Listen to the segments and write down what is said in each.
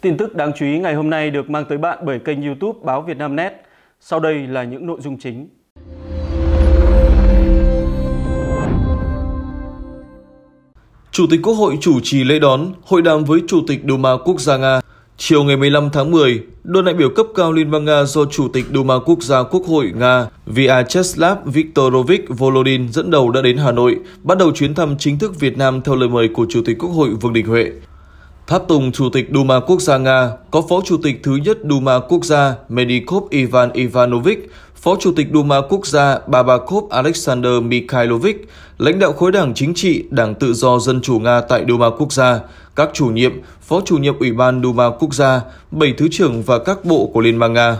Tin tức đáng chú ý ngày hôm nay được mang tới bạn bởi kênh YouTube Báo Việt Nam Net. Sau đây là những nội dung chính. Chủ tịch Quốc hội chủ trì lễ đón hội đàm với Chủ tịch Duma Quốc gia Nga. Chiều ngày 15 tháng 10, đoàn đại biểu cấp cao Liên bang Nga do Chủ tịch Duma Quốc gia Quốc hội Nga Vyacheslav Viktorovich Volodin dẫn đầu đã đến Hà Nội, bắt đầu chuyến thăm chính thức Việt Nam theo lời mời của Chủ tịch Quốc hội Vương Đình Huệ. Tháp Tùng Chủ tịch Duma Quốc gia Nga có Phó Chủ tịch thứ nhất Duma Quốc gia Medikov Ivan Ivanovich, Phó Chủ tịch Duma Quốc gia Babakov Alexander Mikhailovich, lãnh đạo khối đảng chính trị Đảng Tự do Dân chủ Nga tại Duma Quốc gia, các chủ nhiệm, Phó chủ nhiệm Ủy ban Duma Quốc gia, bảy thứ trưởng và các bộ của Liên bang Nga.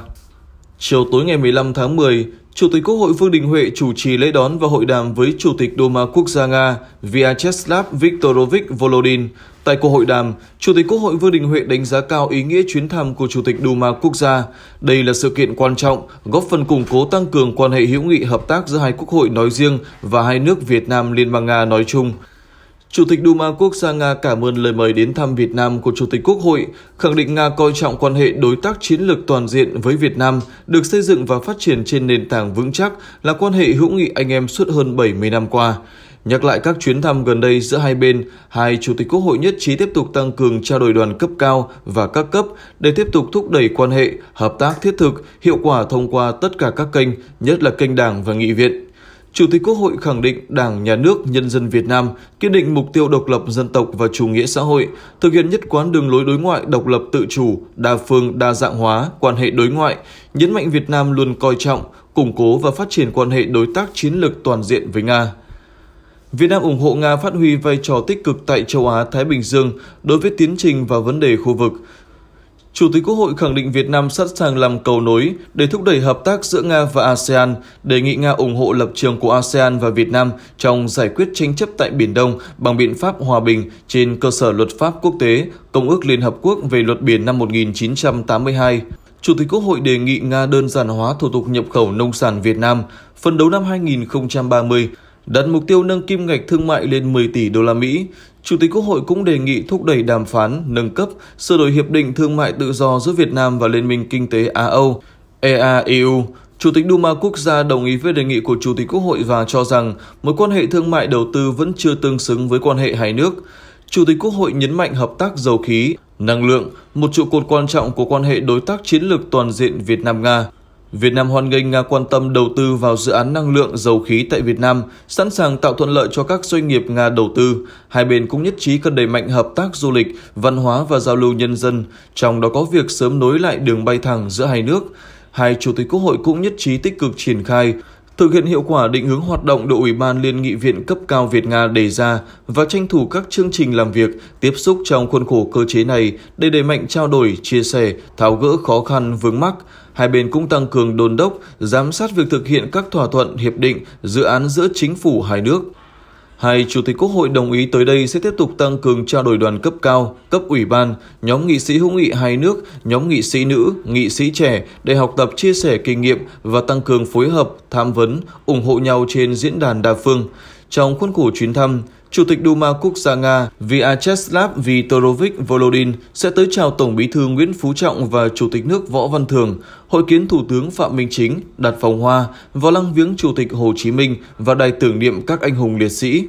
Chiều tối ngày 15 tháng 10, Chủ tịch Quốc hội Vương Đình Huệ chủ trì lễ đón và hội đàm với Chủ tịch Duma Quốc gia Nga Vyacheslav Viktorovich Volodin. Tại cuộc hội đàm, Chủ tịch Quốc hội Vương Đình Huệ đánh giá cao ý nghĩa chuyến thăm của Chủ tịch Duma Quốc gia. Đây là sự kiện quan trọng, góp phần củng cố tăng cường quan hệ hữu nghị hợp tác giữa hai quốc hội nói riêng và hai nước Việt Nam Liên bang Nga nói chung. Chủ tịch Duma Quốc gia Nga cảm ơn lời mời đến thăm Việt Nam của Chủ tịch Quốc hội, khẳng định Nga coi trọng quan hệ đối tác chiến lược toàn diện với Việt Nam, được xây dựng và phát triển trên nền tảng vững chắc là quan hệ hữu nghị anh em suốt hơn 70 năm qua. Nhắc lại các chuyến thăm gần đây giữa hai bên, hai Chủ tịch Quốc hội nhất trí tiếp tục tăng cường trao đổi đoàn cấp cao và các cấp để tiếp tục thúc đẩy quan hệ, hợp tác thiết thực, hiệu quả thông qua tất cả các kênh, nhất là kênh đảng và nghị viện. Chủ tịch Quốc hội khẳng định Đảng, Nhà nước, Nhân dân Việt Nam kiên định mục tiêu độc lập dân tộc và chủ nghĩa xã hội, thực hiện nhất quán đường lối đối ngoại độc lập tự chủ, đa phương, đa dạng hóa, quan hệ đối ngoại, nhấn mạnh Việt Nam luôn coi trọng, củng cố và phát triển quan hệ đối tác chiến lược toàn diện với Nga. Việt Nam ủng hộ Nga phát huy vai trò tích cực tại châu Á-Thái Bình Dương đối với tiến trình và vấn đề khu vực, Chủ tịch Quốc hội khẳng định Việt Nam sẵn sàng làm cầu nối để thúc đẩy hợp tác giữa Nga và ASEAN, đề nghị Nga ủng hộ lập trường của ASEAN và Việt Nam trong giải quyết tranh chấp tại Biển Đông bằng biện pháp hòa bình trên cơ sở luật pháp quốc tế, Công ước Liên Hợp Quốc về luật biển năm 1982. Chủ tịch Quốc hội đề nghị Nga đơn giản hóa thủ tục nhập khẩu nông sản Việt Nam, phân đấu năm 2030 đặt mục tiêu nâng kim ngạch thương mại lên 10 tỷ đô la Mỹ, Chủ tịch Quốc hội cũng đề nghị thúc đẩy đàm phán, nâng cấp, sửa đổi Hiệp định Thương mại Tự do giữa Việt Nam và Liên minh Kinh tế Á-Âu, ea e Chủ tịch Duma Quốc gia đồng ý với đề nghị của Chủ tịch Quốc hội và cho rằng mối quan hệ thương mại đầu tư vẫn chưa tương xứng với quan hệ hai nước. Chủ tịch Quốc hội nhấn mạnh hợp tác dầu khí, năng lượng, một trụ cột quan trọng của quan hệ đối tác chiến lược toàn diện Việt Nam-Nga. Việt Nam hoan nghênh Nga quan tâm đầu tư vào dự án năng lượng dầu khí tại Việt Nam, sẵn sàng tạo thuận lợi cho các doanh nghiệp Nga đầu tư. Hai bên cũng nhất trí cần đẩy mạnh hợp tác du lịch, văn hóa và giao lưu nhân dân, trong đó có việc sớm nối lại đường bay thẳng giữa hai nước. Hai Chủ tịch Quốc hội cũng nhất trí tích cực triển khai, thực hiện hiệu quả định hướng hoạt động đội Ủy ban Liên nghị viện cấp cao Việt-Nga đề ra và tranh thủ các chương trình làm việc, tiếp xúc trong khuôn khổ cơ chế này để đẩy mạnh trao đổi, chia sẻ, tháo gỡ khó khăn vướng mắc, Hai bên cũng tăng cường đồn đốc, giám sát việc thực hiện các thỏa thuận, hiệp định, dự án giữa chính phủ hai nước. Hai Chủ tịch Quốc hội đồng ý tới đây sẽ tiếp tục tăng cường trao đổi đoàn cấp cao, cấp ủy ban, nhóm nghị sĩ hữu nghị hai nước, nhóm nghị sĩ nữ, nghị sĩ trẻ để học tập chia sẻ kinh nghiệm và tăng cường phối hợp, tham vấn, ủng hộ nhau trên diễn đàn đa phương. Trong khuôn khổ chuyến thăm, Chủ tịch Duma Quốc gia Nga Vyacheslav Vitorovich Volodin sẽ tới chào Tổng bí thư Nguyễn Phú Trọng và Chủ tịch nước Võ Văn Thường, hội kiến Thủ tướng Phạm Minh Chính, đặt phòng hoa vào lăng viếng Chủ tịch Hồ Chí Minh và đài tưởng niệm các anh hùng liệt sĩ.